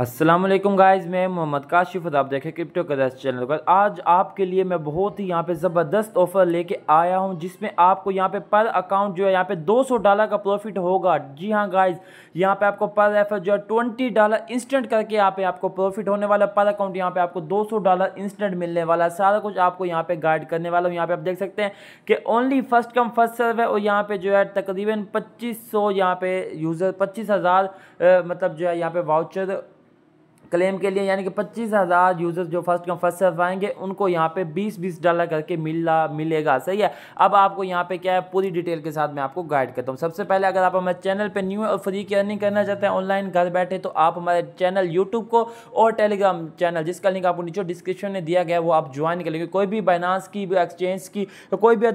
Aslam guys मैं मोहम्मद काशिफ आप देखें क्रिप्टो कदर्स चैनल पर आज आपके लिए मैं बहुत ही यहाँ पे ज़बरदस्त ऑफ़र लेके आया हूँ जिसमें आपको यहाँ पे पर अकाउंट जो है यहाँ पे 200 डॉलर का प्रॉफिट होगा जी हाँ गाइज यहाँ पे आपको पर एफर जो है 20 डॉलर इंस्टेंट करके यहाँ पे आपको प्रॉफिट होने वाला पर अकाउंट यहाँ पे आपको दो डॉलर इंस्टेंट मिलने वाला सारा कुछ आपको यहाँ पे गाइड करने वाला हूँ यहाँ पे आप देख सकते हैं कि only first come first serve है और यहाँ पे जो है तकरीबन पच्चीस सौ यहाँ पे यूज़र पच्चीस मतलब जो है यहाँ पे वाउचर क्लेम के लिए यानी कि पच्चीस हज़ार यूज़र्स जो फर्स्ट कम फर्स्ट सर्व आएंगे उनको यहाँ पे बीस बीस डॉलर करके मिला मिलेगा सही है अब आपको यहाँ पे क्या है पूरी डिटेल के साथ मैं आपको गाइड करता हूँ सबसे पहले अगर आप हमारे चैनल पे न्यू और फ्री की अर्निंग करना चाहते हैं ऑनलाइन घर बैठे तो आप हमारे चैनल यूट्यूब को और टेलीग्राम चैनल जिसका लिंक आपको नीचे डिस्क्रिप्शन में दिया गया वो आप ज्वाइन कर लेंगे कोई भी बाइनास की एक्सचेंज की कोई भी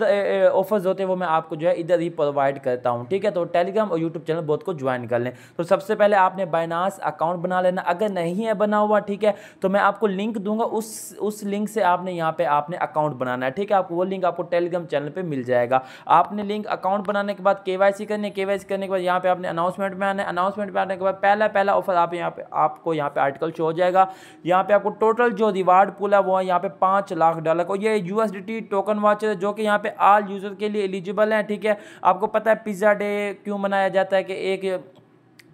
ऑफर्स होते हैं वो मैं आपको जो है इधर ही प्रोवाइड करता हूँ ठीक है तो टेलीग्राम और यूट्यूब चैनल बहुत को ज्वाइन कर लें तो सबसे पहले आपने बाइनास अकाउंट बना लेना अगर नहीं नहीं है बना हुआ ठीक है तो मैं आपको लिंक दूंगा उस उस लिंक से आपने यहाँ पे आपने अकाउंट बनाना है ठीक है आपको वो लिंक आपको टेलीग्राम चैनल पे मिल जाएगा आपने लिंक अकाउंट बनाने के बाद केवाईसी करने केवाईसी करने के बाद यहाँ पे आपने अनाउंसमेंट में आना है अनाउंसमेंट में आने के बाद पहला पहला ऑफर आप यहाँ पे आपको यहाँ पे आर्टिकल शो हो जाएगा यहाँ पे आपको टोटल जो रिवार्ड पुल है वो है यहाँ पे पाँच लाख डॉलर और ये यूएसडीटी टोकन वाचर जो कि यहाँ पे आल यूज़र के लिए एलिजिबल है ठीक है आपको पता है पिज़्ज़ा डे क्यों मनाया जाता है कि एक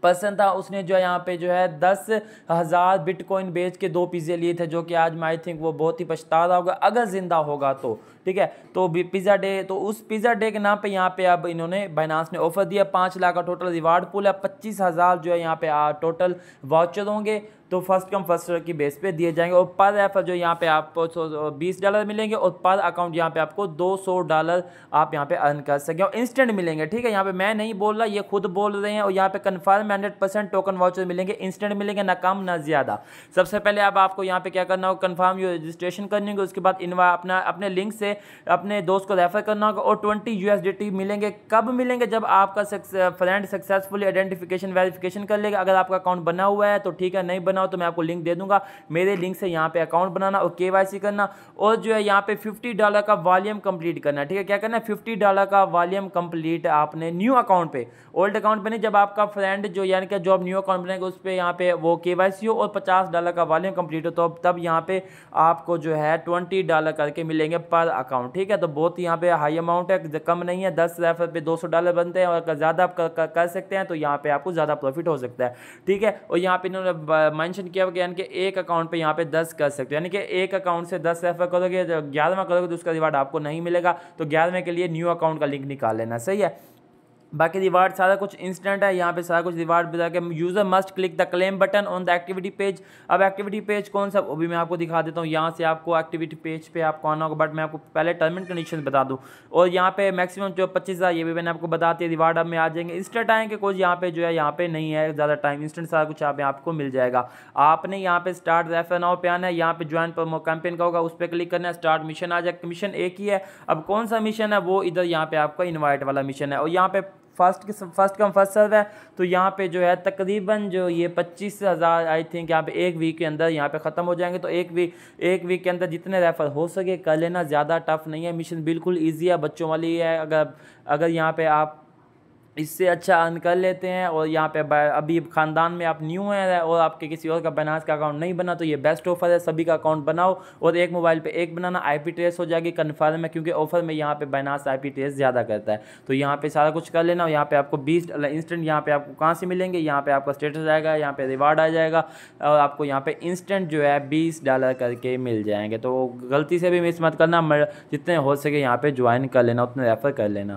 पर्सन था उसने जो यहाँ पे जो है दस हज़ार बिटकॉइन बेच के दो पिज़्ज़े लिए थे जो कि आज मैं आई थिंक वो बहुत ही पछता रहा होगा अगर ज़िंदा होगा तो ठीक है तो पिज़्ज़ा डे तो उस पिज़्ज़ा डे के नाम पे यहाँ पे अब इन्होंने बाइनास ने ऑफर दिया पाँच लाख का टोटल रिवार्ड पुल है पच्चीस हज़ार जो है यहाँ पे टोटल वाउचर होंगे तो फर्स्ट कम फर्स्ट की बेस पे दिए जाएंगे और पर एफ जो यहाँ पे आपको बीस डॉलर मिलेंगे और पर अकाउंट यहाँ पे आपको दो सौ डॉलर आप यहाँ पे अर्न कर सकें और इंस्टेंट मिलेंगे ठीक है यहाँ पे मैं नहीं बोल रहा ये खुद बोल रहे हैं और यहाँ पे confirm hundred percent token voucher मिलेंगे इंस्टेंट मिलेंगे ना कम ना ज़्यादा सबसे पहले अब आपको यहाँ पर क्या करना होगा कन्फर्म रजिस्ट्रेशन करनी होगी उसके बाद इनवा अपना अपने लिंक से अपने दोस्त को रेफर करना होगा और ट्वेंटी यू मिलेंगे कब मिलेंगे जब आपका फ्रेंड सक्सेसफुली आइडेंटिफिकेशन वेरीफिकेशन कर लेगा अगर आपका अकाउंट बना हुआ है तो ठीक है नहीं बना करना हो तो मैं आपको लिंक दे दूंगा मेरे लिंक से यहाँ पे अकाउंट बनाना और के करना और जो है यहाँ पे फिफ्टी डॉलर का वॉल्यूम कंप्लीट करना ठीक है क्या करना है फिफ्टी डॉलर का वॉल्यूम कंप्लीट आपने न्यू अकाउंट पे ओल्ड अकाउंट पे नहीं जब आपका फ्रेंड जो यानी कि जो आप न्यू अकाउंट बनाएंगे उस पर यहाँ पे वो के हो और पचास डॉलर का वॉल्यूम कंप्लीट हो तो तब यहाँ पे आपको जो है ट्वेंटी डॉलर करके मिलेंगे पर अकाउंट ठीक है तो बहुत यहाँ पे हाई अमाउंट है कम नहीं है दस रेफर पे दो सौ डॉलर बनते हैं और अगर ज़्यादा आप कर, कर, कर सकते हैं तो यहाँ पे आपको ज़्यादा प्रॉफिट हो सकता है ठीक है और यहाँ पे इन्होंने मेंशन किया हुआ यानी कि एक अकाउंट पे यहाँ पे दस कर सकते हो यानी कि एक अकाउंट से दस रेफर करोगे ग्यारहवा करोगे तो उसका रिवार्ड आपको नहीं मिलेगा तो ग्यारहवें के लिए न्यू अकाउंट का लिंक निकाल लेना सही है बाकी रिवार्ड सारा कुछ इंस्टेंट है यहाँ पे सारा कुछ रिवार्ड बता के user must click the claim button on the activity page अब एक्टिविटी पेज कौन सा वो भी मैं आपको दिखा देता हूँ यहाँ से आपको एक्टिविटी पेज पे आपको आना होगा बट मैं आपको पहले टर्म एंड कंडीशन बता दूँ और यहाँ पे मैक्सिमम जो पच्चीस हज़ार ये भी मैंने आपको बता दिया रिवार्ड अब में आ जाएंगे इंस्टेंट आएंगे कुछ यहाँ पे जो है यहाँ पे नहीं है ज़्यादा टाइम इंस्टेंट सारा कुछ यहाँ आपको मिल जाएगा आपने यहाँ पे स्टार्ट रेफर नाव पे आना है यहाँ पे ज्वाइन प्रोमो कैंपेन का होगा उस पर क्लिक करना है स्टार्ट मिशन आ जाएगा मिशन एक ही है अब कौन सा मिशन है वो इधर यहाँ पे आपका इन्वाइट वाला मिशन है और यहाँ पे फर्स्ट के फर्स्ट कम फर्स्ट सर्व है तो यहाँ पे जो है तकरीबन जो ये पच्चीस हज़ार आई थिंक यहाँ पे एक वीक के अंदर यहाँ पे ख़त्म हो जाएंगे तो एक वीक एक वीक के अंदर जितने रेफ़र हो सके कर लेना ज़्यादा टफ नहीं है मिशन बिल्कुल ईजी है बच्चों वाली है अगर अगर यहाँ पर आप इससे अच्छा अर्न कर लेते हैं और यहाँ पे अभी ख़ानदान में आप न्यू हैं और आपके किसी और का बनास का अकाउंट नहीं बना तो ये बेस्ट ऑफर है सभी का अकाउंट बनाओ और एक मोबाइल पे एक बनाना आईपी ट्रेस हो जाएगी कन्फर्म है क्योंकि ऑफर में यहाँ पे बनास आईपी ट्रेस ज़्यादा करता है तो यहाँ पे सारा कुछ कर लेना और यहाँ पर आपको बीस इंस्टेंट यहाँ पर आपको कहाँ से मिलेंगे यहाँ पर आपका स्टेटस आएगा यहाँ पर रिवार्ड आ जाएगा और आपको यहाँ पर इंस्टेंट जो है बीस डॉलर करके मिल जाएंगे तो गलती से भी मिस मत करना जितने हो सके यहाँ पर ज्वाइन कर लेना उतने रेफ़र कर लेना